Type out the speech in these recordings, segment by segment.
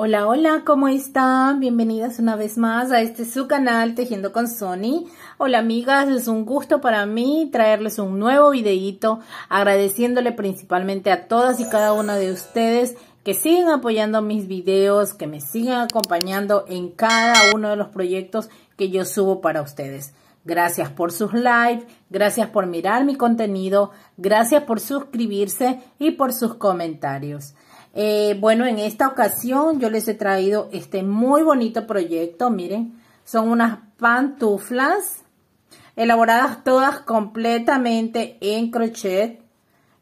Hola, hola, ¿cómo están? Bienvenidas una vez más a este su canal Tejiendo con Sony. Hola amigas, es un gusto para mí traerles un nuevo videíto agradeciéndole principalmente a todas y cada una de ustedes que sigan apoyando mis videos, que me sigan acompañando en cada uno de los proyectos que yo subo para ustedes. Gracias por sus likes, gracias por mirar mi contenido, gracias por suscribirse y por sus comentarios. Eh, bueno, en esta ocasión yo les he traído este muy bonito proyecto, miren, son unas pantuflas elaboradas todas completamente en crochet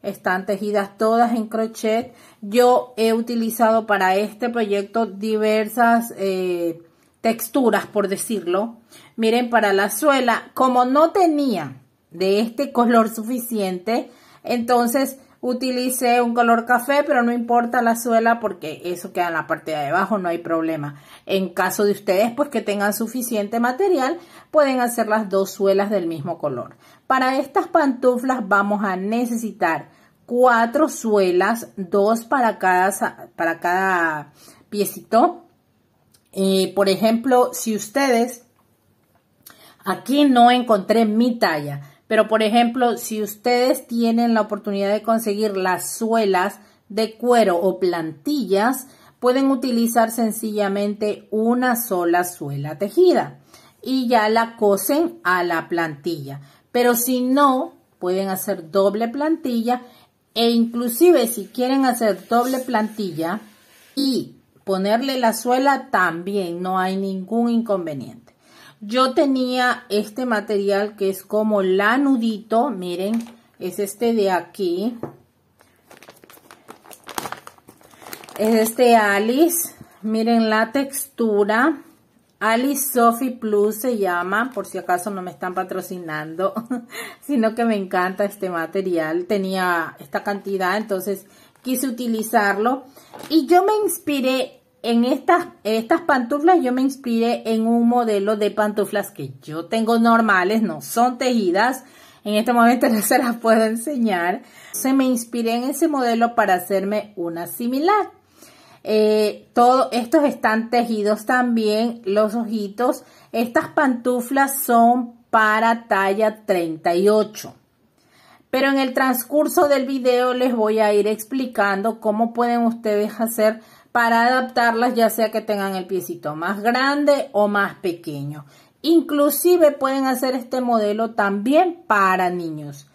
están tejidas todas en crochet. Yo he utilizado para este proyecto diversas eh, texturas, por decirlo. Miren, para la suela, como no tenía de este color suficiente, entonces utilicé un color café, pero no importa la suela porque eso queda en la parte de abajo, no hay problema. En caso de ustedes, pues que tengan suficiente material, pueden hacer las dos suelas del mismo color. Para estas pantuflas vamos a necesitar cuatro suelas, dos para cada, para cada piecito. por ejemplo, si ustedes, aquí no encontré mi talla, pero por ejemplo, si ustedes tienen la oportunidad de conseguir las suelas de cuero o plantillas, pueden utilizar sencillamente una sola suela tejida y ya la cosen a la plantilla. Pero si no, pueden hacer doble plantilla e inclusive si quieren hacer doble plantilla y ponerle la suela también no hay ningún inconveniente. Yo tenía este material que es como lanudito, miren, es este de aquí. Es este Alice, miren la textura. Alice Sophie Plus se llama, por si acaso no me están patrocinando, sino que me encanta este material. Tenía esta cantidad, entonces quise utilizarlo. Y yo me inspiré en estas, estas pantuflas yo me inspiré en un modelo de pantuflas que yo tengo normales, no son tejidas. En este momento no se las puedo enseñar. Se me inspiré en ese modelo para hacerme una similar. Eh, Todos estos están tejidos también, los ojitos. Estas pantuflas son para talla 38. Pero en el transcurso del video les voy a ir explicando cómo pueden ustedes hacer para adaptarlas ya sea que tengan el piecito más grande o más pequeño. Inclusive pueden hacer este modelo también para niños.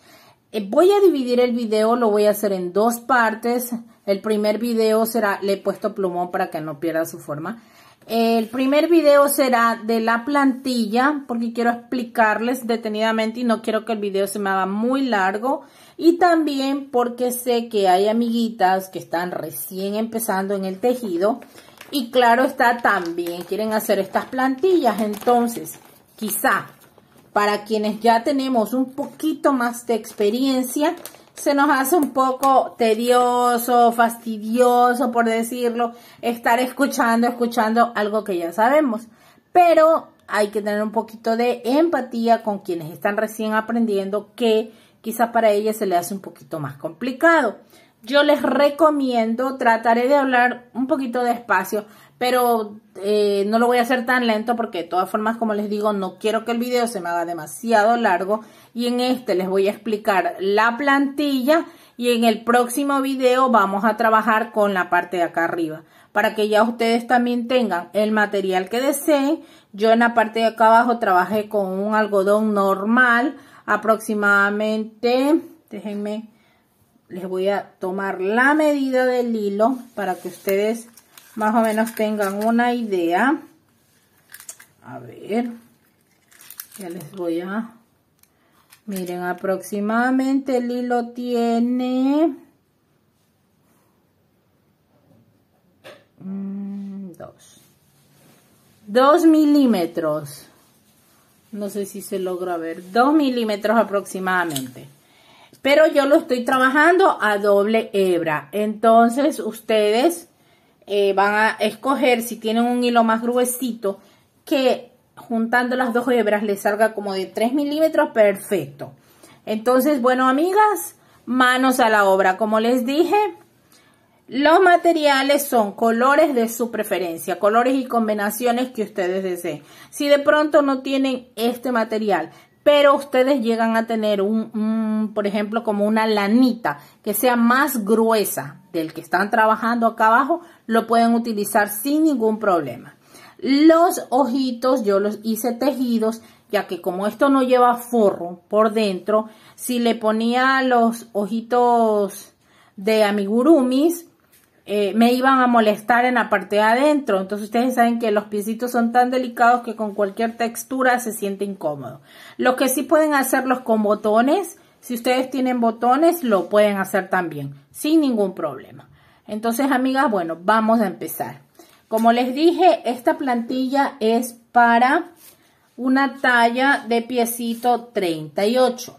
Eh, voy a dividir el video, lo voy a hacer en dos partes. El primer video será, le he puesto plumón para que no pierda su forma. El primer video será de la plantilla porque quiero explicarles detenidamente y no quiero que el video se me haga muy largo. Y también porque sé que hay amiguitas que están recién empezando en el tejido. Y claro está, también quieren hacer estas plantillas. Entonces, quizá para quienes ya tenemos un poquito más de experiencia, se nos hace un poco tedioso, fastidioso, por decirlo, estar escuchando, escuchando algo que ya sabemos. Pero hay que tener un poquito de empatía con quienes están recién aprendiendo que Quizás para ella se le hace un poquito más complicado. Yo les recomiendo, trataré de hablar un poquito despacio, pero eh, no lo voy a hacer tan lento porque de todas formas, como les digo, no quiero que el video se me haga demasiado largo. Y en este les voy a explicar la plantilla y en el próximo video vamos a trabajar con la parte de acá arriba. Para que ya ustedes también tengan el material que deseen, yo en la parte de acá abajo trabajé con un algodón normal, aproximadamente, déjenme, les voy a tomar la medida del hilo para que ustedes más o menos tengan una idea. A ver, ya les voy a... Miren, aproximadamente el hilo tiene... Mm, dos. Dos milímetros no sé si se logra ver, 2 milímetros aproximadamente. Pero yo lo estoy trabajando a doble hebra. Entonces ustedes eh, van a escoger si tienen un hilo más gruesito que juntando las dos hebras le salga como de 3 milímetros, perfecto. Entonces, bueno, amigas, manos a la obra. Como les dije, los materiales son colores de su preferencia, colores y combinaciones que ustedes deseen. Si de pronto no tienen este material, pero ustedes llegan a tener un, por ejemplo, como una lanita que sea más gruesa del que están trabajando acá abajo, lo pueden utilizar sin ningún problema. Los ojitos yo los hice tejidos, ya que como esto no lleva forro por dentro, si le ponía los ojitos de amigurumis, eh, me iban a molestar en la parte de adentro. Entonces ustedes saben que los piecitos son tan delicados que con cualquier textura se siente incómodo. Lo que sí pueden hacerlos con botones, si ustedes tienen botones lo pueden hacer también, sin ningún problema. Entonces amigas, bueno, vamos a empezar. Como les dije, esta plantilla es para una talla de piecito 38.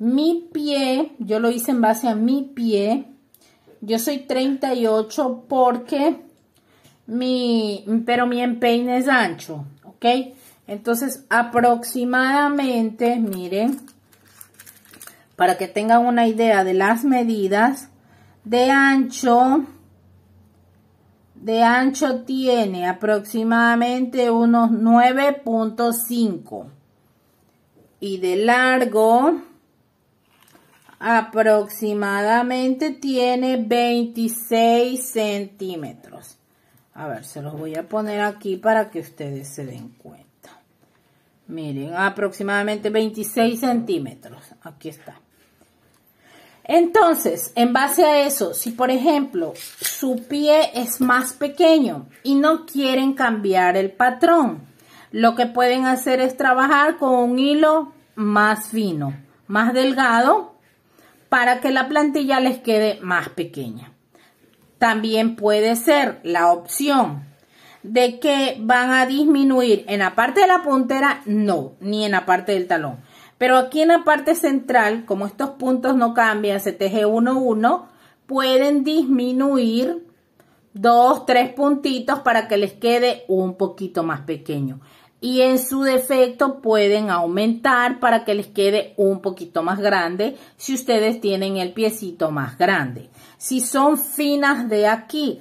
Mi pie, yo lo hice en base a mi pie, yo soy 38 porque mi, pero mi empeine es ancho, ¿ok? Entonces, aproximadamente, miren, para que tengan una idea de las medidas, de ancho, de ancho tiene aproximadamente unos 9.5 y de largo aproximadamente tiene 26 centímetros. A ver, se los voy a poner aquí para que ustedes se den cuenta. Miren, aproximadamente 26 centímetros. Aquí está. Entonces, en base a eso, si por ejemplo su pie es más pequeño y no quieren cambiar el patrón, lo que pueden hacer es trabajar con un hilo más fino, más delgado para que la plantilla les quede más pequeña. También puede ser la opción de que van a disminuir en la parte de la puntera, no, ni en la parte del talón. Pero aquí en la parte central, como estos puntos no cambian, se teje 1 pueden disminuir dos, tres puntitos para que les quede un poquito más pequeño y en su defecto pueden aumentar para que les quede un poquito más grande si ustedes tienen el piecito más grande. Si son finas de aquí,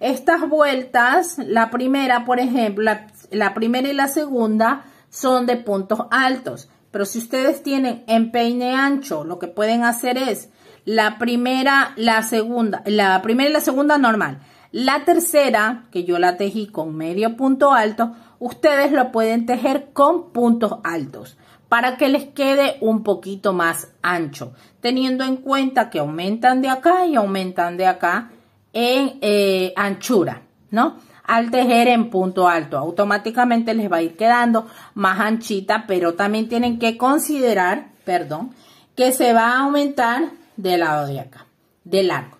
estas vueltas, la primera por ejemplo, la, primera y la segunda son de puntos altos. Pero si ustedes tienen empeine ancho, lo que pueden hacer es la primera, la segunda, la primera y la segunda normal. La tercera, que yo la tejí con medio punto alto, ustedes lo pueden tejer con puntos altos para que les quede un poquito más ancho, teniendo en cuenta que aumentan de acá y aumentan de acá en eh, anchura, ¿no? Al tejer en punto alto, automáticamente les va a ir quedando más anchita, pero también tienen que considerar, perdón, que se va a aumentar de lado de acá, de largo,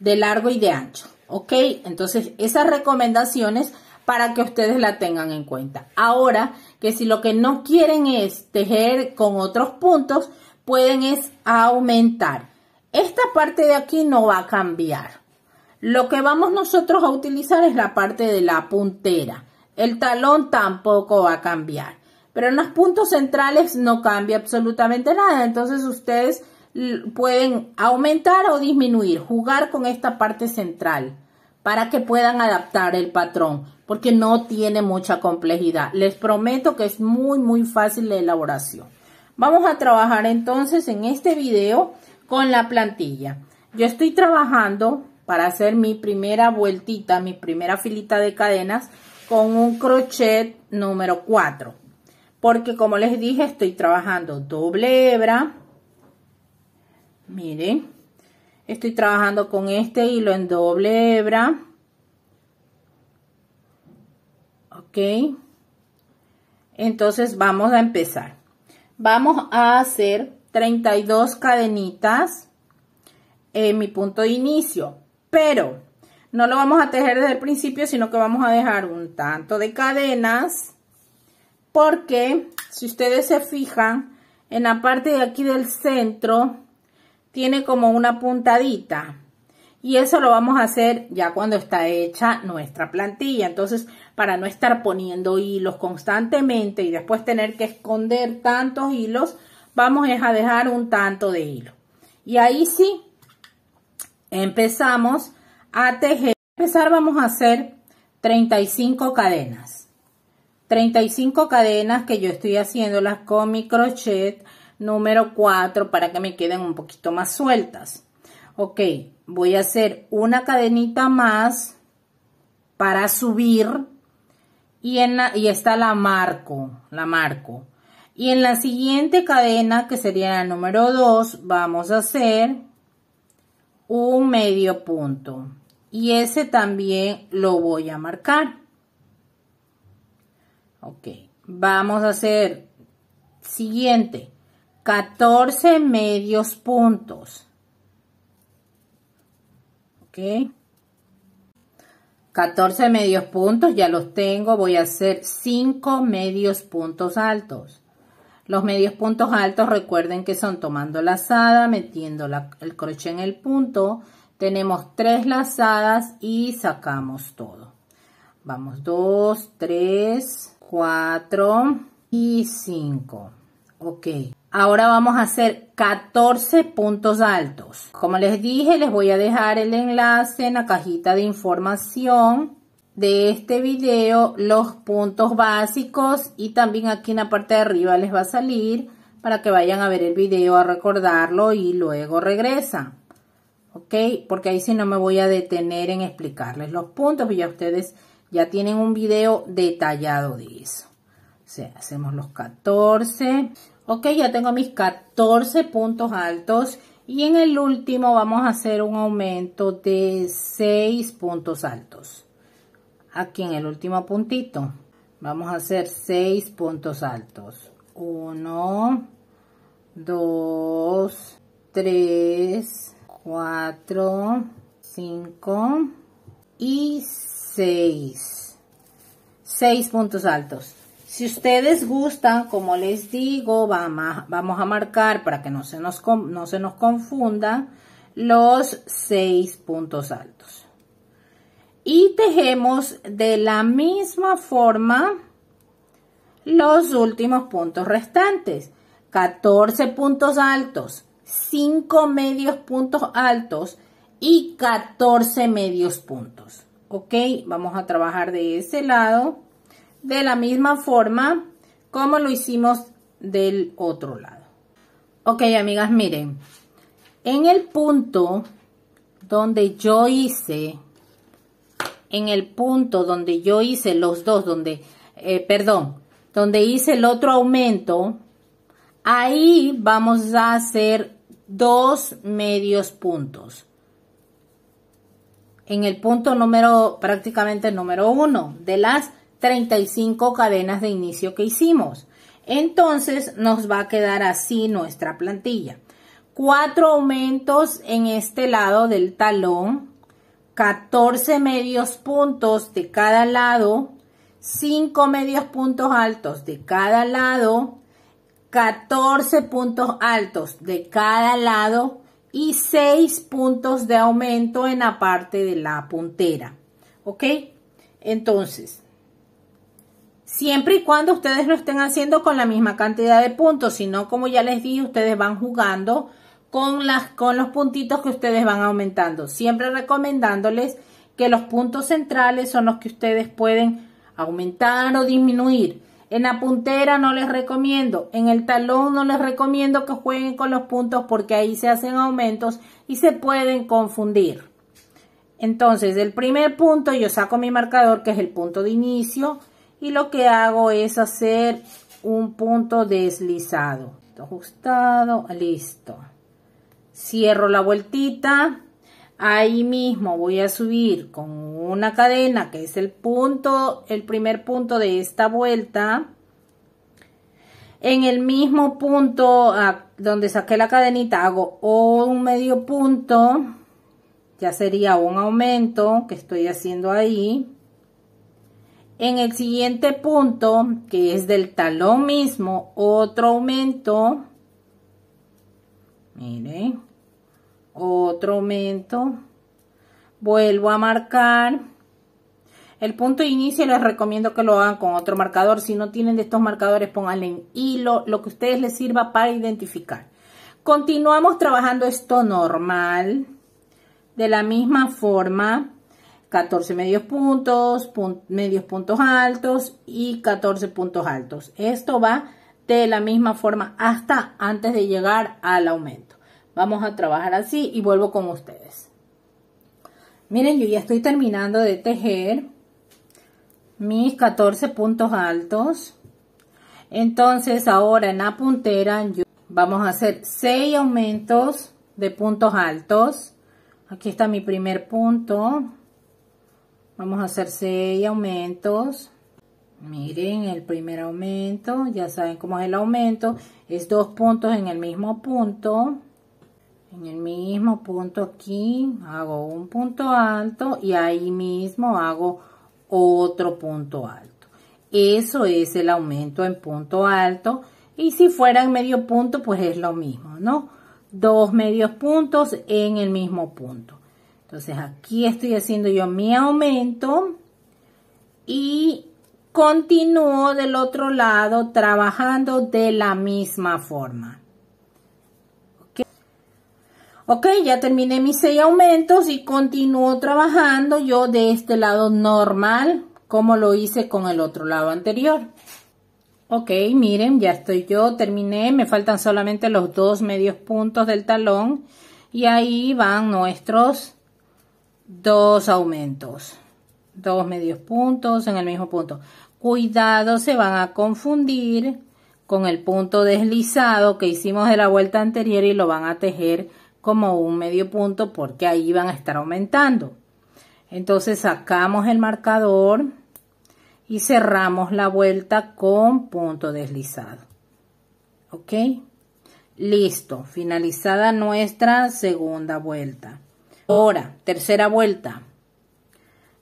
de largo y de ancho, ¿ok? Entonces, esas recomendaciones para que ustedes la tengan en cuenta. Ahora, que si lo que no quieren es tejer con otros puntos, pueden es aumentar. Esta parte de aquí no va a cambiar. Lo que vamos nosotros a utilizar es la parte de la puntera. El talón tampoco va a cambiar. Pero en los puntos centrales no cambia absolutamente nada. Entonces ustedes pueden aumentar o disminuir, jugar con esta parte central para que puedan adaptar el patrón porque no tiene mucha complejidad. Les prometo que es muy, muy fácil de elaboración. Vamos a trabajar entonces en este video con la plantilla. Yo estoy trabajando para hacer mi primera vueltita, mi primera filita de cadenas con un crochet número 4. Porque como les dije, estoy trabajando doble hebra. Miren, estoy trabajando con este hilo en doble hebra. ¿ok? Entonces vamos a empezar. Vamos a hacer 32 cadenitas en mi punto de inicio, pero no lo vamos a tejer desde el principio, sino que vamos a dejar un tanto de cadenas, porque si ustedes se fijan, en la parte de aquí del centro tiene como una puntadita. Y eso lo vamos a hacer ya cuando está hecha nuestra plantilla. Entonces, para no estar poniendo hilos constantemente y después tener que esconder tantos hilos, vamos a dejar un tanto de hilo. Y ahí sí, empezamos a tejer. Para empezar vamos a hacer 35 cadenas. 35 cadenas que yo estoy las con mi crochet número 4 para que me queden un poquito más sueltas. Ok, voy a hacer una cadenita más para subir y, está la marco, la marco. Y en la siguiente cadena, que sería la número 2, vamos a hacer un medio punto. Y ese también lo voy a marcar. Ok, vamos a hacer siguiente, 14 medios puntos. Ok. 14 medios puntos, ya los tengo, voy a hacer 5 medios puntos altos. Los medios puntos altos recuerden que son tomando lazada, metiendo el crochet en el punto, tenemos 3 lazadas y sacamos todo. Vamos, 2, 3, 4 y 5. Ok. Ahora vamos a hacer 14 puntos altos. Como les dije, les voy a dejar el enlace en la cajita de información de este video, los puntos básicos y también aquí en la parte de arriba les va a salir para que vayan a ver el video, a recordarlo y luego regresan. ¿Ok? Porque ahí si no me voy a detener en explicarles los puntos, y ya ustedes ya tienen un video detallado de eso. hacemos los 14. Ok, ya tengo mis 14 puntos altos y en el último vamos a hacer un aumento de 6 puntos altos. Aquí en el último puntito vamos a hacer 6 puntos altos. 1, 2, 3, 4, 5 y 6. 6 puntos altos. Si ustedes gustan, como les digo, vamos a marcar para que no se nos, no se nos confundan los seis puntos altos. Y tejemos de la misma forma los últimos puntos restantes. 14 puntos altos, 5 medios puntos altos y 14 medios puntos. ¿Ok? Vamos a trabajar de ese lado de la misma forma como lo hicimos del otro lado. Ok, amigas, miren. En el punto donde yo hice, en el punto donde yo hice los dos, donde, eh, perdón, donde hice el otro aumento, ahí vamos a hacer dos medios puntos. En el punto número, prácticamente el número uno de las 35 cadenas de inicio que hicimos. Entonces nos va a quedar así nuestra plantilla. 4 aumentos en este lado del talón, 14 medios puntos de cada lado, 5 medios puntos altos de cada lado, 14 puntos altos de cada lado y 6 puntos de aumento en la parte de la puntera. ¿Ok? Entonces, Siempre y cuando ustedes lo estén haciendo con la misma cantidad de puntos, sino como ya les dije, ustedes van jugando con, las, con los puntitos que ustedes van aumentando. Siempre recomendándoles que los puntos centrales son los que ustedes pueden aumentar o disminuir. En la puntera no les recomiendo, en el talón no les recomiendo que jueguen con los puntos porque ahí se hacen aumentos y se pueden confundir. Entonces, el primer punto yo saco mi marcador que es el punto de inicio y lo que hago es hacer un punto deslizado ajustado listo cierro la vueltita ahí mismo voy a subir con una cadena que es el punto el primer punto de esta vuelta en el mismo punto ah, donde saqué la cadenita hago un medio punto ya sería un aumento que estoy haciendo ahí en el siguiente punto, que es del talón mismo, otro aumento. Miren, otro aumento. Vuelvo a marcar. El punto de inicio les recomiendo que lo hagan con otro marcador. Si no tienen de estos marcadores, pónganle en hilo, lo que ustedes les sirva para identificar. Continuamos trabajando esto normal. De la misma forma, 14 medios puntos, medios puntos altos y 14 puntos altos. Esto va de la misma forma hasta antes de llegar al aumento. Vamos a trabajar así y vuelvo con ustedes. Miren, yo ya estoy terminando de tejer mis 14 puntos altos. Entonces ahora en la puntera vamos a hacer 6 aumentos de puntos altos. Aquí está mi primer punto. Vamos a hacer seis aumentos. Miren, el primer aumento, ya saben cómo es el aumento. Es dos puntos en el mismo punto. En el mismo punto aquí hago un punto alto y ahí mismo hago otro punto alto. Eso es el aumento en punto alto. Y si fuera en medio punto, pues es lo mismo, ¿no? Dos medios puntos en el mismo punto. Entonces aquí estoy haciendo yo mi aumento y continúo del otro lado trabajando de la misma forma. Ok, ya terminé mis seis aumentos y continúo trabajando yo de este lado normal como lo hice con el otro lado anterior. Ok, miren, ya estoy yo, terminé, me faltan solamente los dos medios puntos del talón y ahí van nuestros dos aumentos, dos medios puntos en el mismo punto. Cuidado, se van a confundir con el punto deslizado que hicimos de la vuelta anterior y lo van a tejer como un medio punto porque ahí van a estar aumentando. Entonces sacamos el marcador y cerramos la vuelta con punto deslizado. ¿Ok? Listo, finalizada nuestra segunda vuelta. Ahora, tercera vuelta.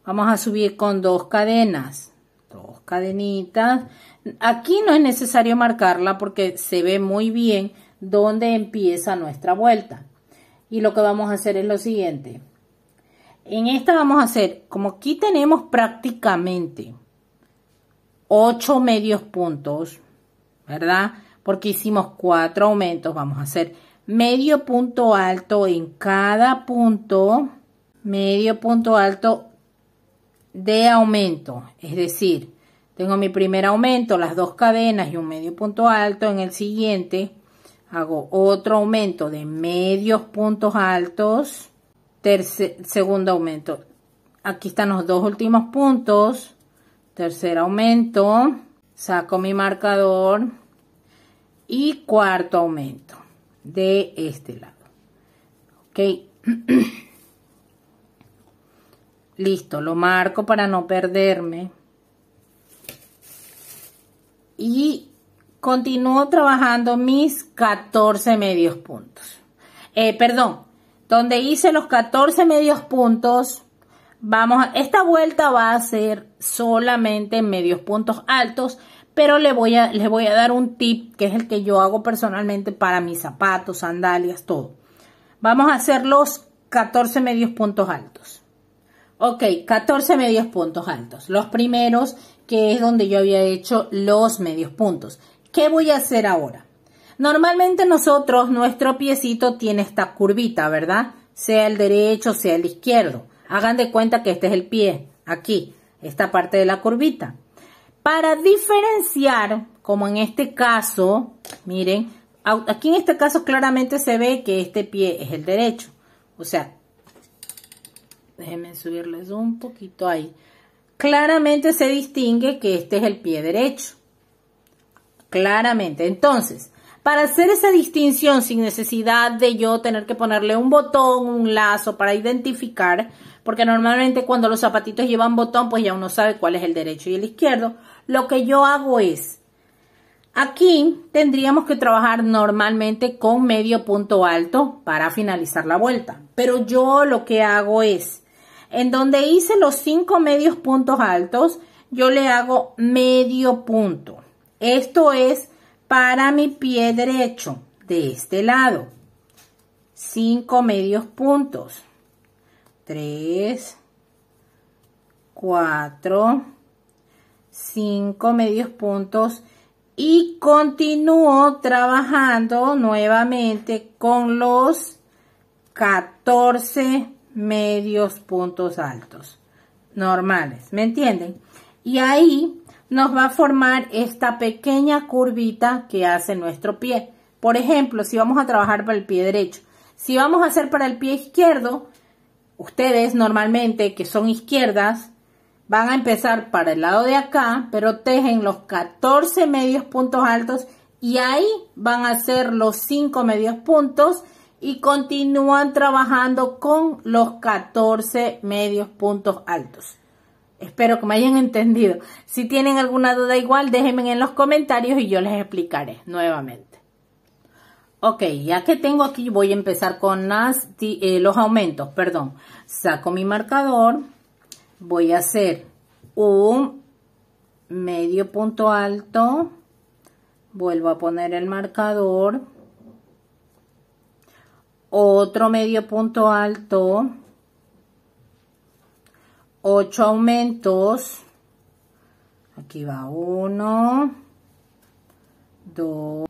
Vamos a subir con dos cadenas. Dos cadenitas. Aquí no es necesario marcarla porque se ve muy bien dónde empieza nuestra vuelta. Y lo que vamos a hacer es lo siguiente. En esta vamos a hacer, como aquí tenemos prácticamente ocho medios puntos, ¿verdad? Porque hicimos cuatro aumentos, vamos a hacer medio punto alto en cada punto, medio punto alto de aumento, es decir, tengo mi primer aumento, las dos cadenas y un medio punto alto, en el siguiente hago otro aumento de medios puntos altos, segundo aumento, aquí están los dos últimos puntos, tercer aumento, saco mi marcador y cuarto aumento de este lado. Ok. Listo, lo marco para no perderme. Y continúo trabajando mis 14 medios puntos. Eh, perdón, donde hice los 14 medios puntos, vamos a, esta vuelta va a ser solamente medios puntos altos pero le voy, a, le voy a dar un tip que es el que yo hago personalmente para mis zapatos, sandalias, todo. Vamos a hacer los 14 medios puntos altos. Ok, 14 medios puntos altos. Los primeros que es donde yo había hecho los medios puntos. ¿Qué voy a hacer ahora? Normalmente nosotros, nuestro piecito tiene esta curvita, ¿verdad? Sea el derecho, sea el izquierdo. Hagan de cuenta que este es el pie, aquí, esta parte de la curvita para diferenciar, como en este caso, miren, aquí en este caso claramente se ve que este pie es el derecho. O sea, déjenme subirles un poquito ahí. Claramente se distingue que este es el pie derecho. Claramente. Entonces, para hacer esa distinción sin necesidad de yo tener que ponerle un botón, un lazo para identificar, porque normalmente cuando los zapatitos llevan botón, pues ya uno sabe cuál es el derecho y el izquierdo. Lo que yo hago es, aquí tendríamos que trabajar normalmente con medio punto alto para finalizar la vuelta. Pero yo lo que hago es, en donde hice los cinco medios puntos altos, yo le hago medio punto. Esto es para mi pie derecho de este lado. 5 medios puntos. 3, 4, 5 medios puntos y continúo trabajando nuevamente con los 14 medios puntos altos normales, ¿me entienden? Y ahí nos va a formar esta pequeña curvita que hace nuestro pie. Por ejemplo, si vamos a trabajar para el pie derecho. Si vamos a hacer para el pie izquierdo, ustedes normalmente que son izquierdas, Van a empezar para el lado de acá, pero tejen los 14 medios puntos altos y ahí van a hacer los 5 medios puntos y continúan trabajando con los 14 medios puntos altos. Espero que me hayan entendido. Si tienen alguna duda igual, déjenme en los comentarios y yo les explicaré nuevamente. Ok, ya que tengo aquí, voy a empezar con eh, los aumentos, perdón. Saco mi marcador, voy a hacer un medio punto alto vuelvo a poner el marcador otro medio punto alto Ocho aumentos aquí va uno, 2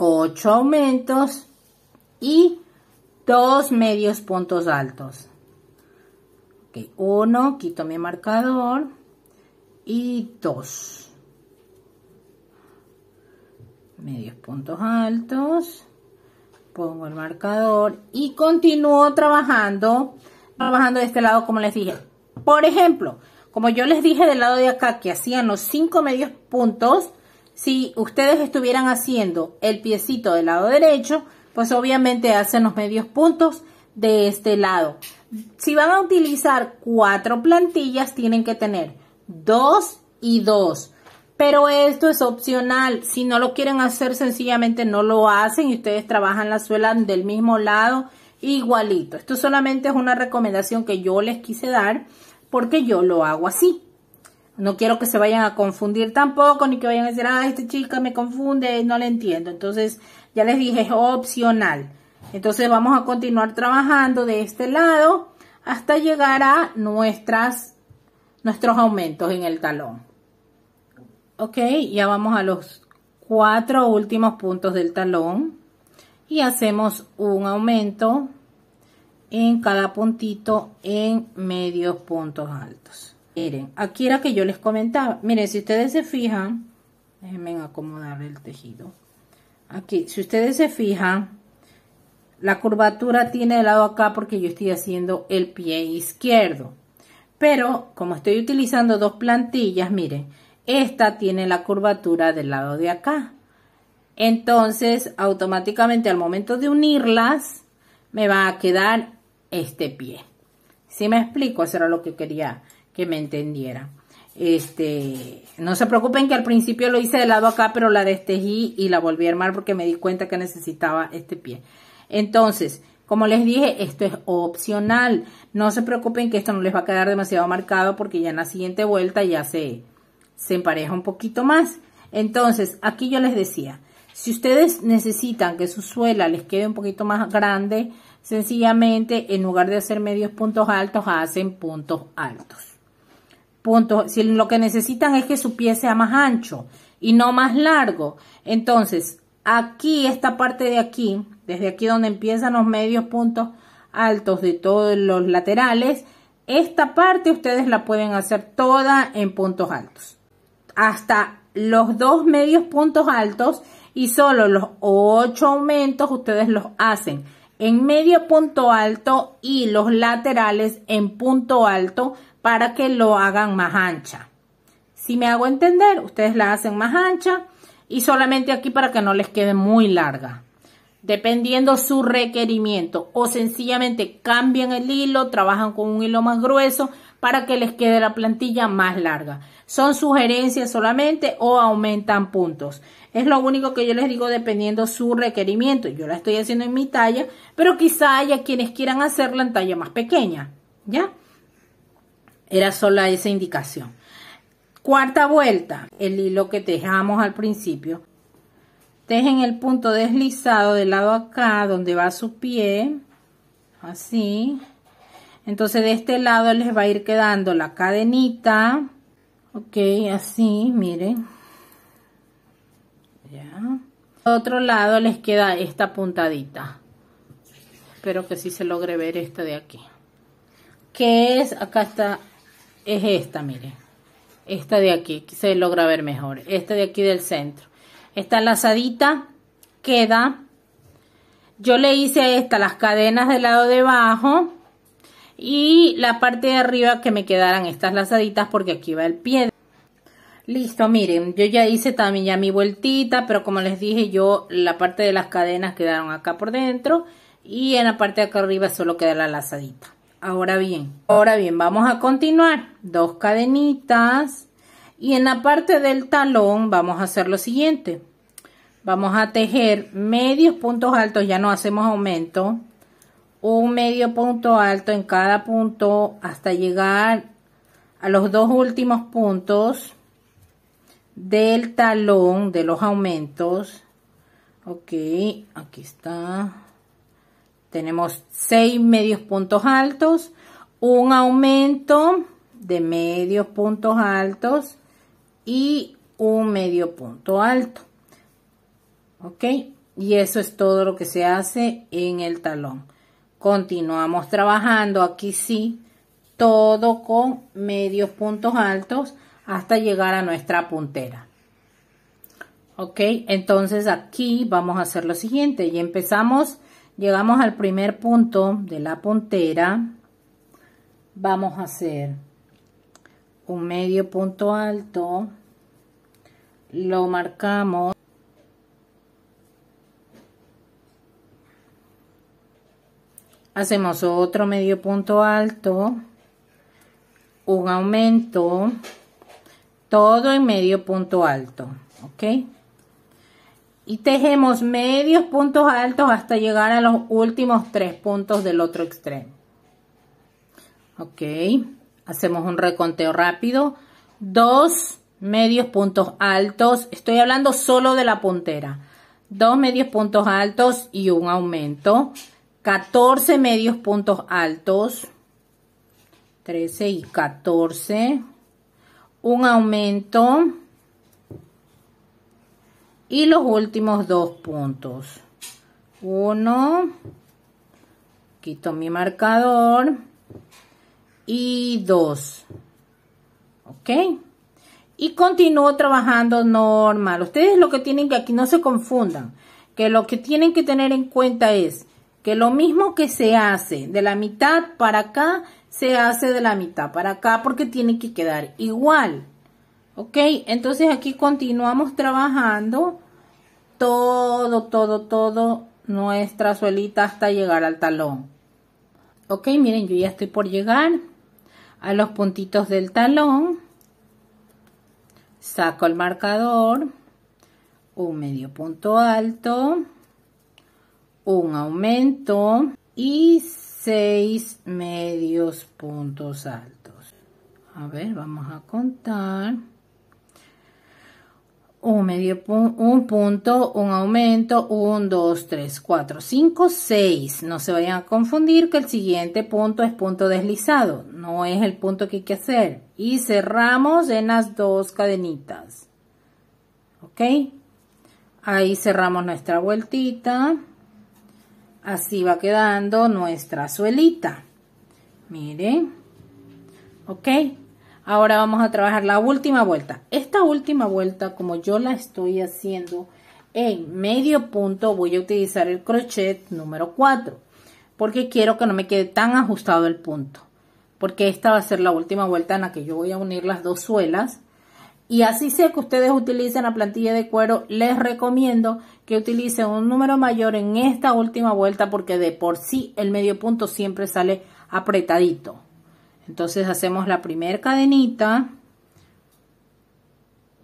8 aumentos y 2 medios puntos altos. 1, uno quito mi marcador y 2. Medios puntos altos. Pongo el marcador y continúo trabajando, trabajando de este lado como les dije. Por ejemplo, como yo les dije del lado de acá que hacían los 5 medios puntos, si ustedes estuvieran haciendo el piecito del lado derecho, pues obviamente hacen los medios puntos de este lado. Si van a utilizar cuatro plantillas, tienen que tener dos y dos. Pero esto es opcional. Si no lo quieren hacer, sencillamente no lo hacen y ustedes trabajan la suela del mismo lado igualito. Esto solamente es una recomendación que yo les quise dar porque yo lo hago así. No quiero que se vayan a confundir tampoco, ni que vayan a decir, ah, esta chica me confunde, no la entiendo. Entonces, ya les dije, es opcional. Entonces, vamos a continuar trabajando de este lado hasta llegar a nuestras, nuestros aumentos en el talón. Ok, ya vamos a los cuatro últimos puntos del talón y hacemos un aumento en cada puntito en medios puntos altos. Miren, aquí era que yo les comentaba. Miren, si ustedes se fijan, déjenme acomodar el tejido. Aquí, si ustedes se fijan, la curvatura tiene el lado acá porque yo estoy haciendo el pie izquierdo. Pero como estoy utilizando dos plantillas, miren, esta tiene la curvatura del lado de acá. Entonces, automáticamente al momento de unirlas, me va a quedar este pie. Si me explico? Eso era lo que quería que me entendiera. Este, no se preocupen que al principio lo hice de lado acá, pero la destejí y la volví a armar porque me di cuenta que necesitaba este pie. Entonces, como les dije, esto es opcional. No se preocupen que esto no les va a quedar demasiado marcado porque ya en la siguiente vuelta ya se, se empareja un poquito más. Entonces, aquí yo les decía, si ustedes necesitan que su suela les quede un poquito más grande, sencillamente en lugar de hacer medios puntos altos, hacen puntos altos. Si lo que necesitan es que su pie sea más ancho y no más largo. Entonces, aquí, esta parte de aquí, desde aquí donde empiezan los medios puntos altos de todos los laterales, esta parte ustedes la pueden hacer toda en puntos altos. Hasta los dos medios puntos altos y solo los ocho aumentos ustedes los hacen en medio punto alto y los laterales en punto alto para que lo hagan más ancha. Si me hago entender, ustedes la hacen más ancha y solamente aquí para que no les quede muy larga. Dependiendo su requerimiento o sencillamente cambian el hilo, trabajan con un hilo más grueso para que les quede la plantilla más larga. Son sugerencias solamente o aumentan puntos. Es lo único que yo les digo dependiendo su requerimiento. Yo la estoy haciendo en mi talla, pero quizá haya quienes quieran hacerla en talla más pequeña. ¿Ya? Era sola esa indicación. Cuarta vuelta, el hilo que tejamos al principio. Tejen el punto deslizado del lado acá, donde va su pie, así. Entonces de este lado les va a ir quedando la cadenita, ok, así, miren. Ya. otro lado les queda esta puntadita. Espero que sí se logre ver esta de aquí. Que es, acá está es esta, miren. Esta de aquí, se logra ver mejor. Esta de aquí del centro. Esta lazadita queda. Yo le hice a esta las cadenas del lado de abajo. Y la parte de arriba que me quedaran estas lazaditas porque aquí va el pie. Listo, miren, yo ya hice también ya mi vueltita, pero como les dije yo, la parte de las cadenas quedaron acá por dentro y en la parte de acá arriba solo queda la lazadita. Ahora bien, ahora bien, vamos a continuar. Dos cadenitas. Y en la parte del talón vamos a hacer lo siguiente. Vamos a tejer medios puntos altos, ya no hacemos aumento. Un medio punto alto en cada punto hasta llegar a los dos últimos puntos del talón de los aumentos. Ok, aquí está. Tenemos seis medios puntos altos, un aumento de medios puntos altos y un medio punto alto. ¿Ok? Y eso es todo lo que se hace en el talón. Continuamos trabajando aquí sí, todo con medios puntos altos hasta llegar a nuestra puntera. ¿Ok? Entonces aquí vamos a hacer lo siguiente. Y empezamos Llegamos al primer punto de la puntera. Vamos a hacer un medio punto alto. Lo marcamos. Hacemos otro medio punto alto. Un aumento. Todo en medio punto alto. ¿Ok? y tejemos medios puntos altos hasta llegar a los últimos tres puntos del otro extremo. Ok, hacemos un reconteo rápido. Dos medios puntos altos, estoy hablando solo de la puntera. Dos medios puntos altos y un aumento. 14 medios puntos altos. 13 y 14. Un aumento y los últimos dos puntos. Uno, quito mi marcador y dos. ¿Ok? Y continúo trabajando normal. Ustedes lo que tienen que aquí no se confundan, que lo que tienen que tener en cuenta es que lo mismo que se hace de la mitad para acá, se hace de la mitad para acá porque tiene que quedar igual ok entonces aquí continuamos trabajando todo todo todo nuestra suelita hasta llegar al talón ok miren yo ya estoy por llegar a los puntitos del talón saco el marcador un medio punto alto un aumento y seis medios puntos altos a ver vamos a contar un medio un punto, un aumento, 1, 2, 3, 4, 5, 6. No se vayan a confundir que el siguiente punto es punto deslizado, no es el punto que hay que hacer. Y cerramos en las dos cadenitas. ¿Ok? Ahí cerramos nuestra vueltita. Así va quedando nuestra suelita. Miren. ¿Ok? Ahora vamos a trabajar la última vuelta. Esta última vuelta, como yo la estoy haciendo en medio punto, voy a utilizar el crochet número 4. Porque quiero que no me quede tan ajustado el punto. Porque esta va a ser la última vuelta en la que yo voy a unir las dos suelas. Y así sea que ustedes utilicen la plantilla de cuero, les recomiendo que utilicen un número mayor en esta última vuelta porque de por sí el medio punto siempre sale apretadito. Entonces hacemos la primera cadenita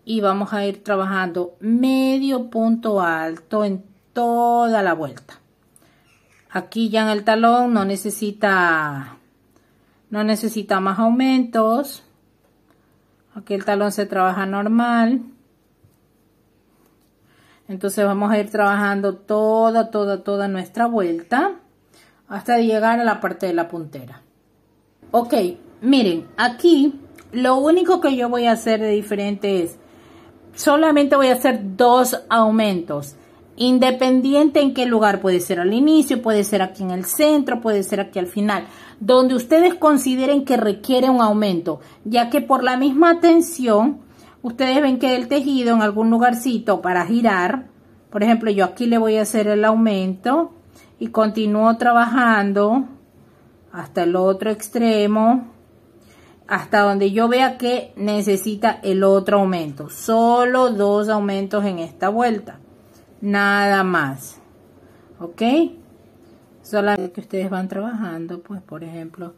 y vamos a ir trabajando medio punto alto en toda la vuelta. Aquí ya en el talón no necesita, no necesita más aumentos. Aquí el talón se trabaja normal. Entonces vamos a ir trabajando toda, toda, toda nuestra vuelta hasta llegar a la parte de la puntera. Ok, miren, aquí lo único que yo voy a hacer de diferente es, solamente voy a hacer dos aumentos. Independiente en qué lugar, puede ser al inicio, puede ser aquí en el centro, puede ser aquí al final, donde ustedes consideren que requiere un aumento, ya que por la misma tensión, ustedes ven que el tejido en algún lugarcito para girar, por ejemplo, yo aquí le voy a hacer el aumento y continúo trabajando hasta el otro extremo hasta donde yo vea que necesita el otro aumento solo dos aumentos en esta vuelta nada más ok solamente que ustedes van trabajando pues por ejemplo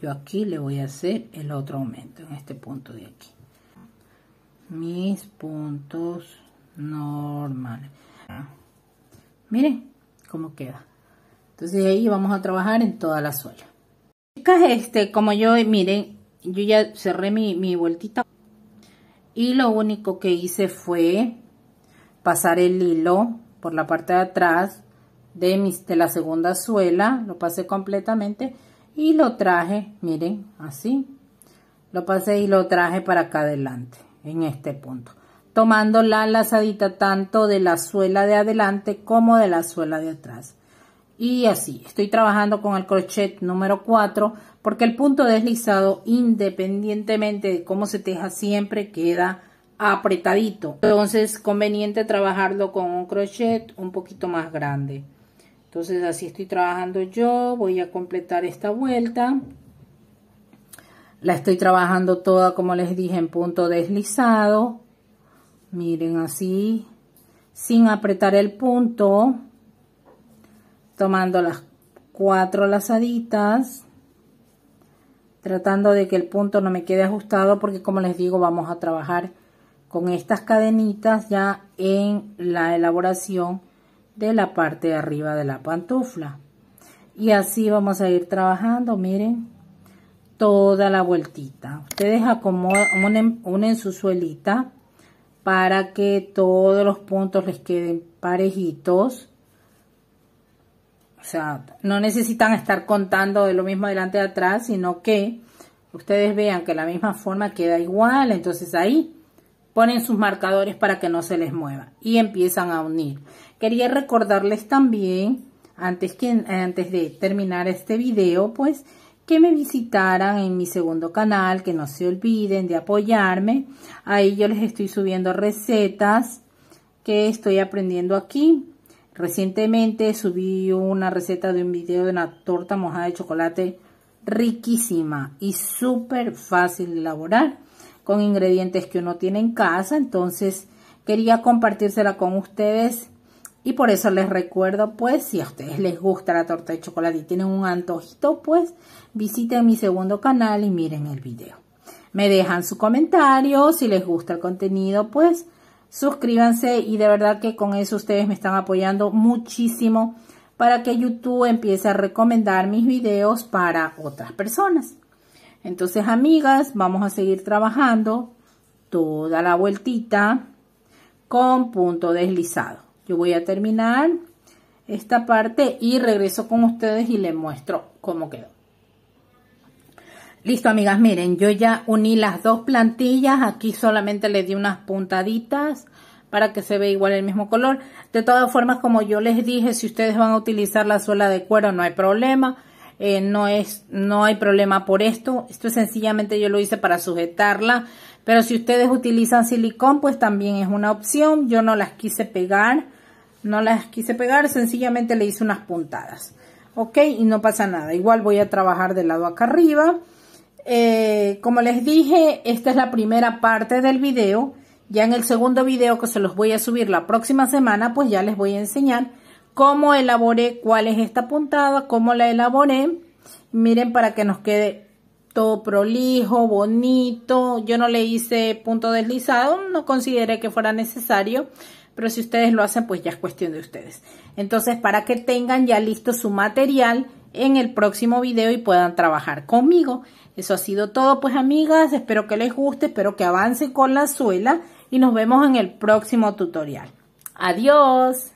yo aquí le voy a hacer el otro aumento en este punto de aquí mis puntos normales ah. miren cómo queda entonces ahí vamos a trabajar en toda la suela. Chicas, este, como yo, miren, yo ya cerré mi, vueltita. Y lo único que hice fue pasar el hilo por la parte de atrás de, mis, de la segunda suela. Lo pasé completamente y lo traje, miren, así. Lo pasé y lo traje para acá adelante, en este punto. Tomando la lazadita tanto de la suela de adelante como de la suela de atrás y así estoy trabajando con el crochet número 4 porque el punto deslizado independientemente de cómo se teja siempre queda apretadito entonces conveniente trabajarlo con un crochet un poquito más grande entonces así estoy trabajando yo voy a completar esta vuelta la estoy trabajando toda como les dije en punto deslizado miren así sin apretar el punto tomando las cuatro lazaditas tratando de que el punto no me quede ajustado porque como les digo vamos a trabajar con estas cadenitas ya en la elaboración de la parte de arriba de la pantufla y así vamos a ir trabajando miren toda la vueltita ustedes acomodan unen, unen su suelita para que todos los puntos les queden parejitos no necesitan estar contando de lo mismo adelante de atrás, sino que ustedes vean que la misma forma queda igual, entonces ahí ponen sus marcadores para que no se les mueva y empiezan a unir. Quería recordarles también, antes, que, antes de terminar este video, pues, que me visitaran en mi segundo canal, que no se olviden de apoyarme. Ahí yo les estoy subiendo recetas que estoy aprendiendo aquí Recientemente subí una receta de un video de una torta mojada de chocolate riquísima y súper fácil de elaborar con ingredientes que uno tiene en casa. Entonces quería compartírsela con ustedes y por eso les recuerdo pues si a ustedes les gusta la torta de chocolate y tienen un antojito pues visiten mi segundo canal y miren el video. Me dejan su comentario, si les gusta el contenido pues suscríbanse y de verdad que con eso ustedes me están apoyando muchísimo para que YouTube empiece a recomendar mis videos para otras personas. Entonces, amigas, vamos a seguir trabajando toda la vueltita con punto deslizado. Yo voy a terminar esta parte y regreso con ustedes y les muestro cómo quedó. Listo, amigas, miren, yo ya uní las dos plantillas. Aquí solamente le di unas puntaditas para que se vea igual el mismo color. De todas formas, como yo les dije, si ustedes van a utilizar la suela de cuero, no hay problema. Eh, no, es, no hay problema por esto. Esto sencillamente yo lo hice para sujetarla. Pero si ustedes utilizan silicón, pues también es una opción. Yo no las quise pegar. No las quise pegar, sencillamente le hice unas puntadas. Ok, y no pasa nada. Igual voy a trabajar del lado acá arriba. Eh, como les dije, esta es la primera parte del video. Ya en el segundo video que se los voy a subir la próxima semana, pues ya les voy a enseñar cómo elaboré, cuál es esta puntada, cómo la elaboré. Miren para que nos quede todo prolijo, bonito. Yo no le hice punto deslizado, no consideré que fuera necesario, pero si ustedes lo hacen, pues ya es cuestión de ustedes. Entonces, para que tengan ya listo su material en el próximo video y puedan trabajar conmigo. Eso ha sido todo, pues amigas. Espero que les guste, espero que avancen con la suela y nos vemos en el próximo tutorial. Adiós.